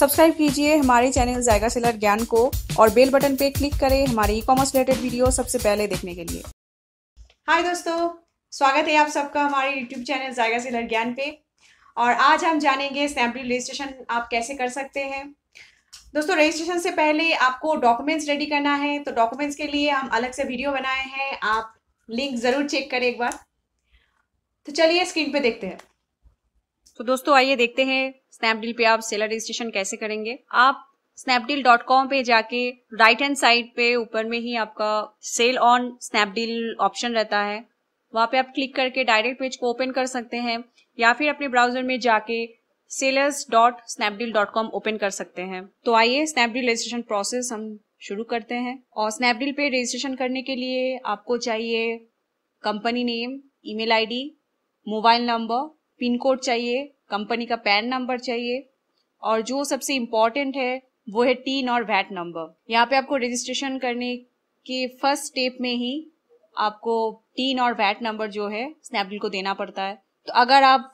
subscribe कीजिए हमारे channel जायगा सेलर ज्ञान को और बेल बटन पे क्लिक करें हमारे ई कॉमर्स रिलेटेड वीडियो सबसे पहले देखने के लिए हाय दोस्तों स्वागत है आप सबका हमारे यूट्यूब चैनल जायगा सेलर ज्ञान पे और आज हम जानेंगे सैम्पल रजिस्ट्रेशन आप कैसे कर सकते हैं दोस्तों रजिस्ट्रेशन से पहले आपको डॉक्यूमेंट्स रेडी करना है तो डॉक्यूमेंट्स के लिए हम अलग से वीडियो बनाए हैं आप लिंक ज़रूर चेक करें एक बार तो चलिए स्क्रीन पे देखते हैं तो दोस्तों आइए देखते हैं स्नैपडील पे आप सेलर रजिस्ट्रेशन कैसे करेंगे आप स्नैपडील डॉट कॉम पे जाके राइट हैंड साइड पे ऊपर में ही आपका सेल ऑन स्नैपडील ऑप्शन रहता है वहां पे आप क्लिक करके डायरेक्ट पेज को ओपन कर सकते हैं या फिर अपने ब्राउजर में जाके sellers dot Snapdeal dot com open कर सकते हैं तो आइए स्नैपडील रजिस्ट्रेशन प्रोसेस हम शुरू करते हैं और स्नैपडील पे रजिस्ट्रेशन करने के लिए आपको चाहिए company name email ID mobile number pin code चाहिए कंपनी का पैन नंबर चाहिए और जो सबसे इम्पोर्टेंट है वो है टीन और वैट नंबर यहाँ पे आपको रजिस्ट्रेशन करने के फर्स्ट स्टेप में ही आपको टीन और वैट नंबर जो है स्नैपडील को देना पड़ता है तो अगर आप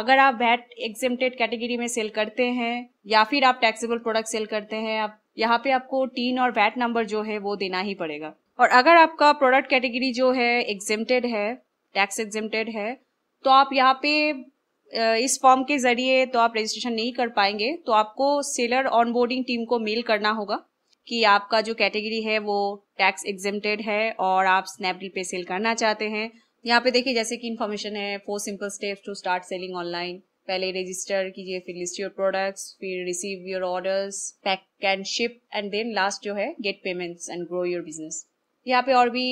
अगर आप वैट एग्जेम्प्टेड कैटेगरी में सेल करते हैं या फिर आप टैक्सेबल प्रोडक्ट सेल करते हैं आप यहाँ पे आपको टीन और वैट नंबर जो है वो देना ही पड़ेगा और अगर आपका प्रोडक्ट कैटेगरी जो है एग्जेम्प्टेड है टैक्स एग्जेम्प्टेड है तो आप यहाँ पे इस फॉर्म के ज़रिए तो आप रजिस्ट्रेशन नहीं कर पाएंगे तो आपको सेलर ऑनबोर्डिंग टीम को मेल करना होगा कि आपका जो कैटेगरी है वो टैक्स एग्जेम्प्टेड है और आप स्नैपडील पे सेल करना चाहते हैं यहाँ पे देखिए जैसे कि इन्फॉर्मेशन है four simple steps to start selling online पहले रजिस्टर कीजिए फिर लिस्ट योर प्रोडक्ट्स फिर receive your orders pack can ship and then last जो है get payments and grow your business यहाँ पे और भी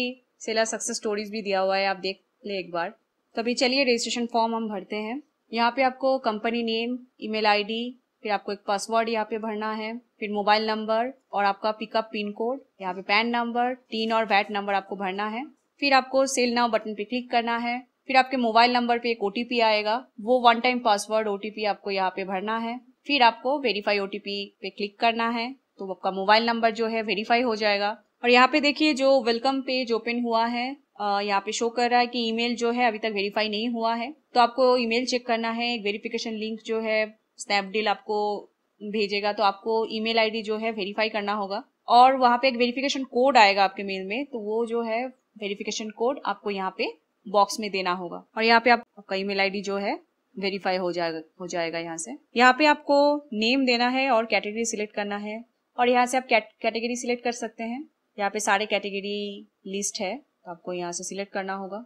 सेलर सक्सेस स्टोरीज भी दिया हुआ है आप देख ले एक बार तो अभी चलिए रजिस्ट्रेशन फॉर्म हम भरते हैं यहाँ पे आपको कंपनी नेम ईमेल आईडी फिर आपको एक पासवर्ड यहाँ पे भरना है फिर मोबाइल नंबर और आपका पिकअप पिन कोड यहाँ पे पैन नंबर टीन और वैट नंबर आपको भरना है फिर आपको सेल नाउ बटन पे क्लिक करना है फिर आपके मोबाइल नंबर पे एक ओटीपी आएगा वो वन टाइम पासवर्ड ओटीपी आपको यहाँ पे भरना है फिर आपको वेरीफाई ओटीपी पे क्लिक करना है तो आपका मोबाइल नंबर जो है वेरीफाई हो जाएगा और यहाँ पे देखिए जो वेलकम पेज ओपन हुआ है यहाँ पे शो कर रहा है कि ईमेल जो है अभी तक वेरीफाई नहीं हुआ है तो आपको ईमेल चेक करना है वेरिफिकेशन लिंक जो है स्नैपडील आपको भेजेगा तो आपको ईमेल आईडी जो है वेरीफाई करना होगा और वहाँ पे एक वेरिफिकेशन कोड आएगा आपके मेल में तो वो जो है वेरिफिकेशन कोड आपको यहाँ पे बॉक्स में देना होगा और यहाँ पे आप, आपका ईमेल आईडी जो है वेरीफाई हो जाएगा हो जाएगा यहाँ से यहाँ पे आपको नेम देना है और कैटेगरी सिलेक्ट करना है और यहाँ से आप कैटेगरी सिलेक्ट कर सकते हैं यहाँ पे सारे कैटेगरी लिस्ट है तो आपको यहाँ से सिलेक्ट करना होगा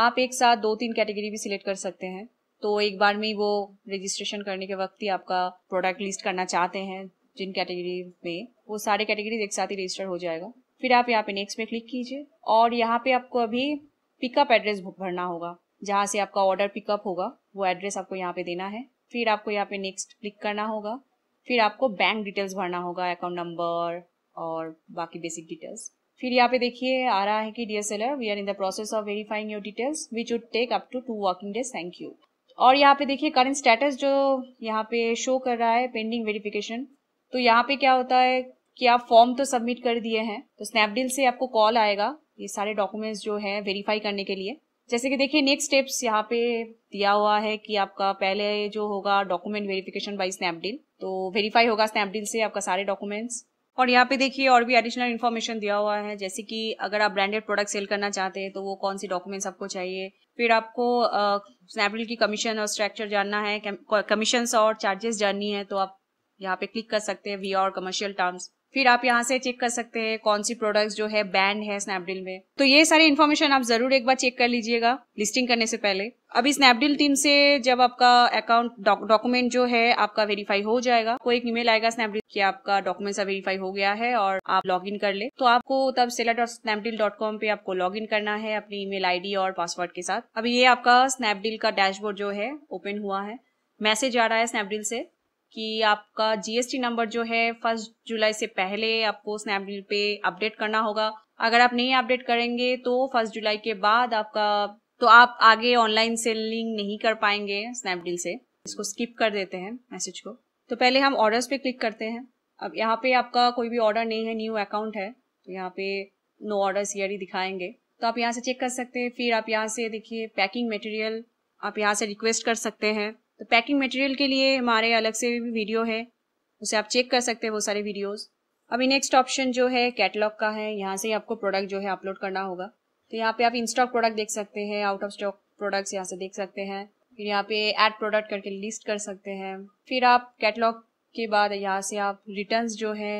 आप एक साथ दो तीन कैटेगरी भी सिलेक्ट कर सकते हैं तो एक बार में वो रजिस्ट्रेशन करने के वक्त ही आपका प्रोडक्ट लिस्ट करना चाहते हैं जिन कैटेगरी में वो सारे कैटेगरी एक साथ ही रजिस्टर हो जाएगा फिर आप यहाँ पे नेक्स्ट में क्लिक कीजिए और यहाँ पे आपको अभी पिकअप एड्रेस भरना होगा जहाँ से आपका ऑर्डर पिकअप होगा वो एड्रेस आपको यहाँ पे देना है फिर आपको यहाँ पे नेक्स्ट क्लिक करना होगा फिर आपको बैंक डिटेल्स भरना होगा अकाउंट नंबर और बाकी बेसिक डिटेल्स फिर यहाँ पे देखिए आ रहा है कि dear seller we are in the process of verifying your details which would take up to two working days thank you और यहाँ पे देखिए करंट स्टेटस जो यहाँ पे शो कर रहा है पेंडिंग वेरिफिकेशन तो यहाँ पे क्या होता है कि आप फॉर्म तो सबमिट कर दिए हैं तो स्नैपडील से आपको कॉल आएगा ये सारे डॉक्यूमेंट्स जो है वेरीफाई करने के लिए जैसे कि देखिए नेक्स्ट स्टेप्स यहाँ पे दिया हुआ है कि आपका पहले जो होगा डॉक्यूमेंट वेरिफिकेशन बाय स्नैपडील तो वेरीफाई होगा स्नैपडील से आपका सारे डॉक्यूमेंट्स और यहाँ पे देखिए और भी एडिशनल इन्फॉर्मेशन दिया हुआ है जैसे कि अगर आप ब्रांडेड प्रोडक्ट सेल करना चाहते हैं तो वो कौन सी डॉक्यूमेंट्स आपको चाहिए फिर आपको स्नैपडील की कमीशन और स्ट्रक्चर जानना है कमीशन और चार्जेस जाननी है तो आप यहाँ पे क्लिक कर सकते हैं वी और कमर्शियल टर्म्स फिर आप यहाँ से चेक कर सकते हैं कौन सी प्रोडक्ट्स जो है बैंड है स्नैपडील में तो ये सारी इन्फॉर्मेशन आप जरूर एक बार चेक कर लीजिएगा लिस्टिंग करने से पहले अभी स्नैपडील टीम से जब आपका अकाउंट डॉक्यूमेंट जो है आपका वेरीफाई हो जाएगा कोई एक ईमेल आएगा स्नैपडील कि आपका डॉक्यूमेंट वेरीफाई हो गया है और आप लॉग इन कर ले तो आपको तब seller dot Snapdeal dot com पे आपको लॉग इन करना है अपनी ईमेल आईडी और पासवर्ड के साथ अभी ये आपका स्नैपडील का डैशबोर्ड जो है ओपन हुआ है मैसेज आ रहा है स्नैपडील से कि आपका जीएसटी नंबर जो है फर्स्ट जुलाई से पहले आपको स्नैपडील पे अपडेट करना होगा अगर आप नहीं अपडेट करेंगे तो फर्स्ट जुलाई के बाद आपका तो आप आगे ऑनलाइन सेलिंग नहीं कर पाएंगे स्नैपडील से इसको स्किप कर देते हैं मैसेज को तो पहले हम ऑर्डर्स पे क्लिक करते हैं अब यहाँ पे आपका कोई भी ऑर्डर नहीं है न्यू अकाउंट है तो यहाँ पे नो ऑर्डर्स हियर ही दिखाएंगे तो आप यहाँ से चेक कर सकते हैं फिर आप यहाँ से देखिए पैकिंग मटेरियल आप यहाँ से रिक्वेस्ट कर सकते हैं तो पैकिंग मटेरियल के लिए हमारे अलग से भी वीडियो है उसे आप चेक कर सकते हैं वो सारे वीडियोस अभी नेक्स्ट ऑप्शन जो है कैटलॉग का है यहाँ से आपको प्रोडक्ट जो है अपलोड करना होगा तो यहाँ पे आप इन स्टॉक प्रोडक्ट देख सकते हैं आउट ऑफ स्टॉक प्रोडक्ट्स यहाँ से देख सकते हैं फिर यहाँ पे ऐड प्रोडक्ट करके लिस्ट कर सकते हैं फिर आप कैटलॉग के बाद यहाँ से आप रिटर्न जो है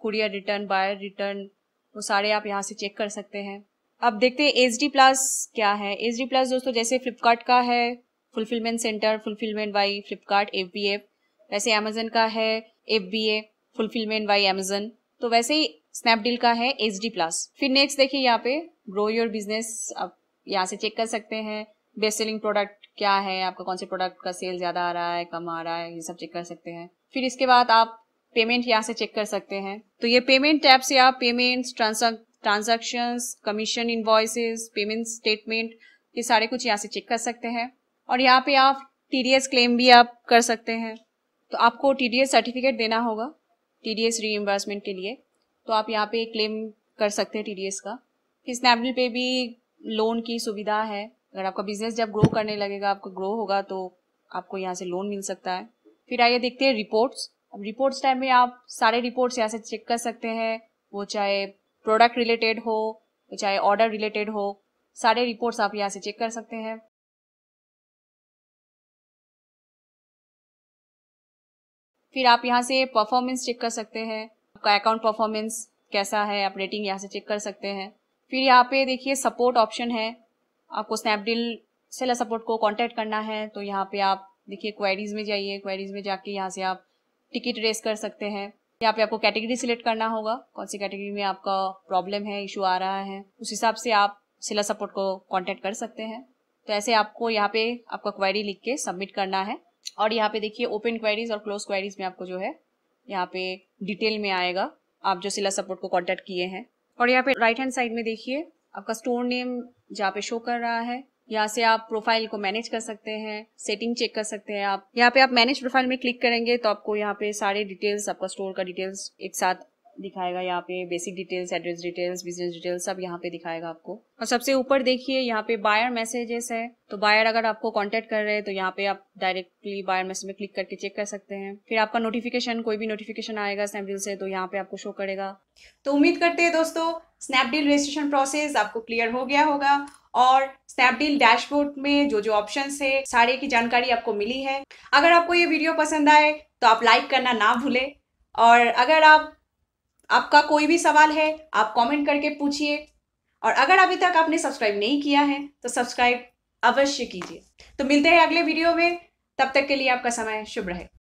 कुरियर रिटर्न बायर रिटर्न वो सारे आप यहाँ से चेक कर सकते हैं अब देखते हैं एच डी प्लस क्या है एच डी प्लस दोस्तों जैसे फ्लिपकार्ट का है fulfilment centre fulfilment by Flipkart F B F वैसे अमेजन का है F B A fulfilment by Amazon तो वैसे ही स्नैपडील का है एच डी प्लस फिर नेक्स्ट देखिए यहाँ पे ग्रो योर बिजनेस आप यहाँ से चेक कर सकते हैं बेस्ट सेलिंग प्रोडक्ट क्या है आपका कौन से प्रोडक्ट का सेल ज़्यादा आ रहा है कम आ रहा है ये सब चेक कर सकते हैं फिर इसके बाद आप पेमेंट यहाँ से चेक कर सकते हैं तो ये पेमेंट टैब से आप payment transaction commission invoices payment statement ये सारे कुछ यहाँ से चेक कर सकते हैं और यहाँ पे आप टी क्लेम भी आप कर सकते हैं तो आपको टी सर्टिफिकेट देना होगा टी डी के लिए तो आप यहाँ पे क्लेम कर सकते हैं टी का फिर स्नैपडील पे भी लोन की सुविधा है अगर आपका बिजनेस जब ग्रो करने लगेगा आपका ग्रो होगा तो आपको यहाँ से लोन मिल सकता है फिर आइए देखते हैं रिपोर्ट्स अब रिपोर्ट्स टाइम में आप सारे रिपोर्ट्स यहाँ से चेक कर सकते हैं वो चाहे प्रोडक्ट रिलेटेड हो वो चाहे ऑर्डर रिलेटेड हो सारे रिपोर्ट्स आप यहाँ से चेक कर सकते हैं फिर आप यहाँ से परफॉर्मेंस चेक कर सकते हैं आपका अकाउंट परफॉर्मेंस कैसा है आप रेटिंग यहाँ से चेक कर सकते हैं फिर यहाँ पे देखिए सपोर्ट ऑप्शन है आपको स्नैपडील सेलर सपोर्ट को कॉन्टैक्ट करना है तो यहाँ पे आप देखिए क्वेरीज में जाइए क्वेरीज में जाके यहाँ से आप टिकट रेस कर सकते हैं यहाँ पे आपको कैटेगरी सिलेक्ट करना होगा कौन सी कैटेगरी में आपका प्रॉब्लम है इशू आ रहा है उस हिसाब से आप सिला सपोर्ट को कांटेक्ट कर सकते हैं तो ऐसे आपको यहाँ पे आपका क्वेरी लिख के सबमिट करना है और यहाँ पे देखिए ओपन क्वेरीज और क्लोज क्वेरीज में आपको जो है यहाँ पे डिटेल में आएगा आप जो सिला सपोर्ट को कॉन्टेक्ट किए हैं और यहाँ पे राइट हैंड साइड में देखिए आपका स्टोर नेम जहाँ पे शो कर रहा है यहाँ से आप प्रोफाइल को मैनेज कर सकते हैं सेटिंग चेक कर सकते हैं आप यहाँ पे आप मैनेज प्रोफाइल में क्लिक करेंगे तो आपको यहाँ पे सारे डिटेल्स आपका स्टोर का डिटेल्स एक साथ दिखाएगा यहाँ पे basic details address details business details सब यहाँ पे दिखाएगा आपको और सबसे ऊपर देखिए यहाँ पे बायर मैसेजेस है तो बायर अगर आपको कांटेक्ट कर रहे हैं तो यहाँ पे आप डायरेक्टली बायर मैसेज में क्लिक करके चेक कर सकते हैं फिर आपका नोटिफिकेशन कोई भी नोटिफिकेशन आएगा स्नैपडील से तो यहाँ पे आपको शो करेगा तो उम्मीद करते हैं दोस्तों स्नैपडील रजिस्ट्रेशन प्रोसेस आपको क्लियर हो गया होगा और स्नैपडील डैशबोर्ड में जो जो ऑप्शन है सारे की जानकारी आपको मिली है अगर आपको ये वीडियो पसंद आए तो आप लाइक करना ना भूले और अगर आप आपका कोई भी सवाल है आप कमेंट करके पूछिए और अगर अभी तक आपने सब्सक्राइब नहीं किया है तो सब्सक्राइब अवश्य कीजिए तो मिलते हैं अगले वीडियो में तब तक के लिए आपका समय शुभ रहे